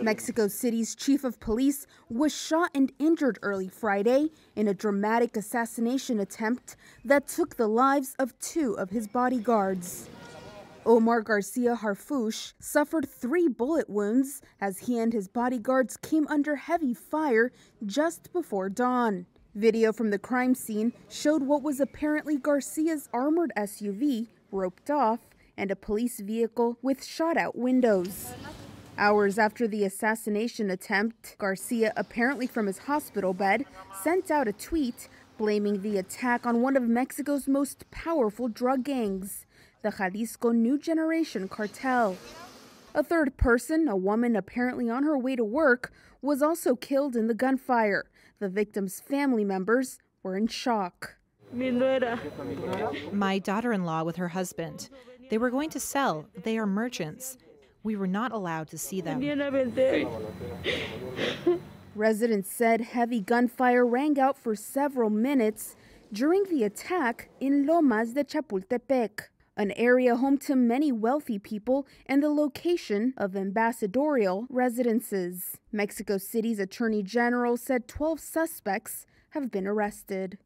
Mexico City's chief of police was shot and injured early Friday in a dramatic assassination attempt that took the lives of two of his bodyguards. Omar Garcia Harfouch suffered three bullet wounds as he and his bodyguards came under heavy fire just before dawn. Video from the crime scene showed what was apparently Garcia's armored SUV roped off and a police vehicle with shot out windows. Hours after the assassination attempt, Garcia, apparently from his hospital bed, sent out a tweet blaming the attack on one of Mexico's most powerful drug gangs, the Jalisco New Generation Cartel. A third person, a woman apparently on her way to work, was also killed in the gunfire. The victim's family members were in shock. My daughter in law with her husband. They were going to sell. They are merchants. We were not allowed to see them. Residents said heavy gunfire rang out for several minutes during the attack in Lomas de Chapultepec, an area home to many wealthy people and the location of ambassadorial residences. Mexico City's attorney general said 12 suspects have been arrested.